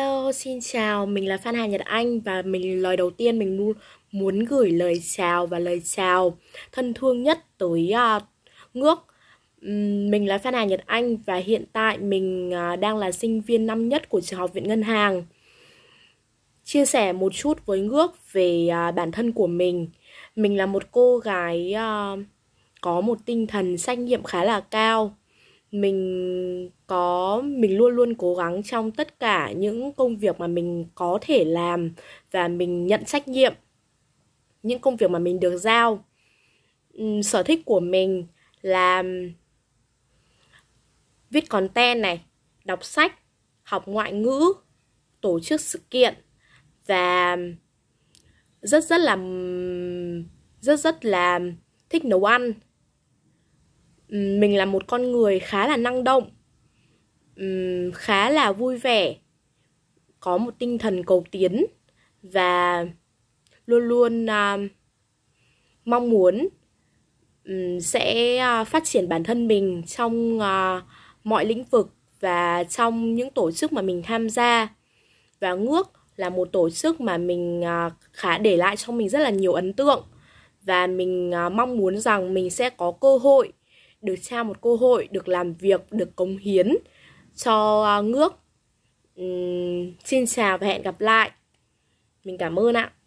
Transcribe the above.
Hello, xin chào, mình là Phan Hà Nhật Anh và mình lời đầu tiên mình muốn gửi lời chào và lời chào thân thương nhất tới uh, ngước. Um, mình là Phan Hà Nhật Anh và hiện tại mình uh, đang là sinh viên năm nhất của trường học viện ngân hàng. Chia sẻ một chút với ngước về uh, bản thân của mình. Mình là một cô gái uh, có một tinh thần trách nhiệm khá là cao. Mình có mình luôn luôn cố gắng trong tất cả những công việc mà mình có thể làm và mình nhận trách nhiệm những công việc mà mình được giao sở thích của mình là viết content này đọc sách học ngoại ngữ tổ chức sự kiện và rất rất là rất rất là thích nấu ăn mình là một con người khá là năng động um, khá là vui vẻ có một tinh thần cầu tiến và luôn luôn uh, mong muốn um, sẽ uh, phát triển bản thân mình trong uh, mọi lĩnh vực và trong những tổ chức mà mình tham gia và ngước là một tổ chức mà mình khá để lại cho mình rất là nhiều ấn tượng và mình mong muốn rằng mình sẽ có cơ hội được trao một cơ hội được làm việc được cống hiến cho à, Ngước. Uhm, xin chào và hẹn gặp lại. Mình cảm ơn ạ.